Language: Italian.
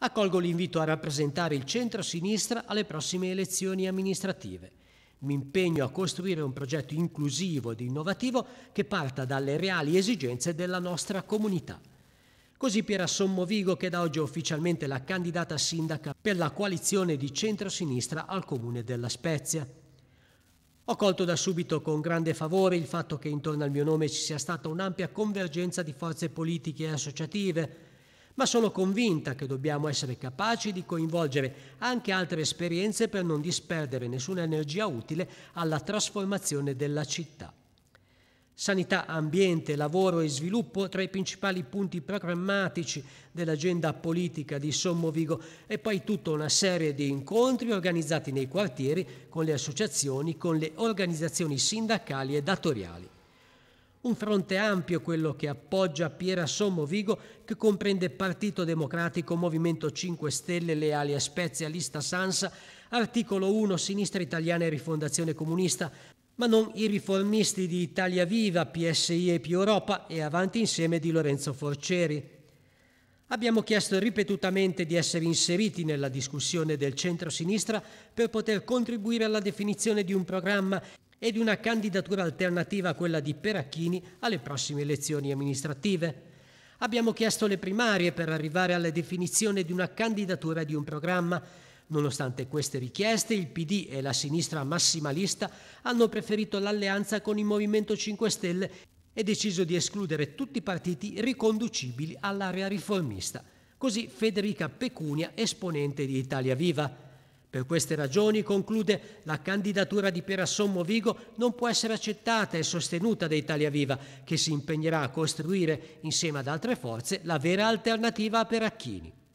Accolgo l'invito a rappresentare il centro-sinistra alle prossime elezioni amministrative. Mi impegno a costruire un progetto inclusivo ed innovativo che parta dalle reali esigenze della nostra comunità. Così Piera Sommovigo, che da oggi è ufficialmente la candidata sindaca per la coalizione di centro-sinistra al comune della Spezia. Ho colto da subito con grande favore il fatto che intorno al mio nome ci sia stata un'ampia convergenza di forze politiche e associative, ma sono convinta che dobbiamo essere capaci di coinvolgere anche altre esperienze per non disperdere nessuna energia utile alla trasformazione della città. Sanità, ambiente, lavoro e sviluppo tra i principali punti programmatici dell'agenda politica di Sommovigo e poi tutta una serie di incontri organizzati nei quartieri con le associazioni, con le organizzazioni sindacali e datoriali. Un fronte ampio quello che appoggia Piera Sommo Vigo, che comprende Partito Democratico, Movimento 5 Stelle, Leali e Spezia, Lista Sansa, Articolo 1, Sinistra Italiana e Rifondazione Comunista, ma non i riformisti di Italia Viva, PSI e Più Europa e Avanti Insieme di Lorenzo Forceri. Abbiamo chiesto ripetutamente di essere inseriti nella discussione del centro-sinistra per poter contribuire alla definizione di un programma e di una candidatura alternativa a quella di Peracchini alle prossime elezioni amministrative. Abbiamo chiesto le primarie per arrivare alla definizione di una candidatura e di un programma. Nonostante queste richieste, il PD e la sinistra massimalista hanno preferito l'alleanza con il Movimento 5 Stelle e deciso di escludere tutti i partiti riconducibili all'area riformista. Così Federica Pecunia, esponente di Italia Viva. Per queste ragioni, conclude, la candidatura di Perassommo Vigo non può essere accettata e sostenuta da Italia Viva, che si impegnerà a costruire, insieme ad altre forze, la vera alternativa a Peracchini.